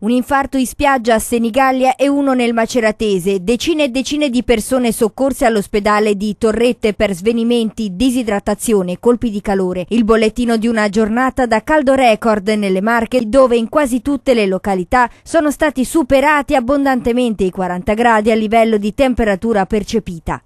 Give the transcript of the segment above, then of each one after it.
Un infarto in spiaggia a Senigallia e uno nel Maceratese. Decine e decine di persone soccorse all'ospedale di Torrette per svenimenti, disidratazione, colpi di calore. Il bollettino di una giornata da caldo record nelle Marche, dove in quasi tutte le località sono stati superati abbondantemente i 40 gradi a livello di temperatura percepita.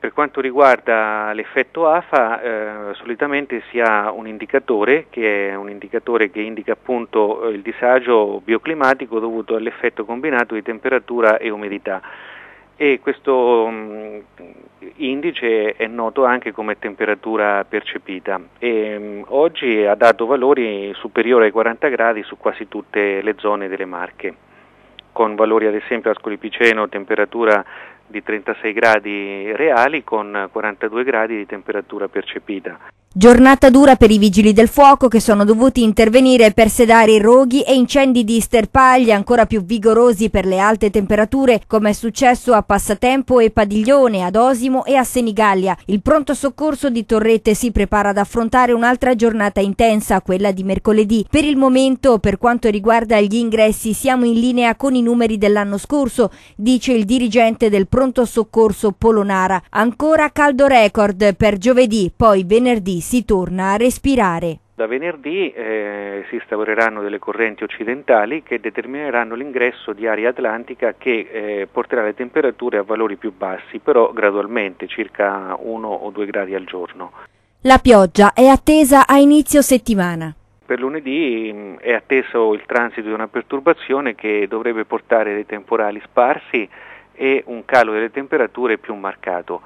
Per quanto riguarda l'effetto AFA, eh, solitamente si ha un indicatore che è un indicatore che indica appunto eh, il disagio bioclimatico dovuto all'effetto combinato di temperatura e umidità e questo um, indice è noto anche come temperatura percepita e um, oggi ha dato valori superiori ai 40 gradi su quasi tutte le zone delle Marche con valori ad esempio a Ascoli Piceno temperatura di 36 gradi reali con 42 gradi di temperatura percepita. Giornata dura per i vigili del fuoco che sono dovuti intervenire per sedare i roghi e incendi di sterpaglie ancora più vigorosi per le alte temperature come è successo a Passatempo e Padiglione, ad Osimo e a Senigallia. Il pronto soccorso di Torrette si prepara ad affrontare un'altra giornata intensa, quella di mercoledì. Per il momento, per quanto riguarda gli ingressi, siamo in linea con i numeri dell'anno scorso, dice il dirigente del pronto pronto soccorso Polonara. Ancora caldo record per giovedì, poi venerdì si torna a respirare. Da venerdì eh, si instaureranno delle correnti occidentali che determineranno l'ingresso di aria atlantica che eh, porterà le temperature a valori più bassi, però gradualmente, circa 1 o 2 gradi al giorno. La pioggia è attesa a inizio settimana. Per lunedì mm, è atteso il transito di una perturbazione che dovrebbe portare dei temporali sparsi e un calo delle temperature più marcato.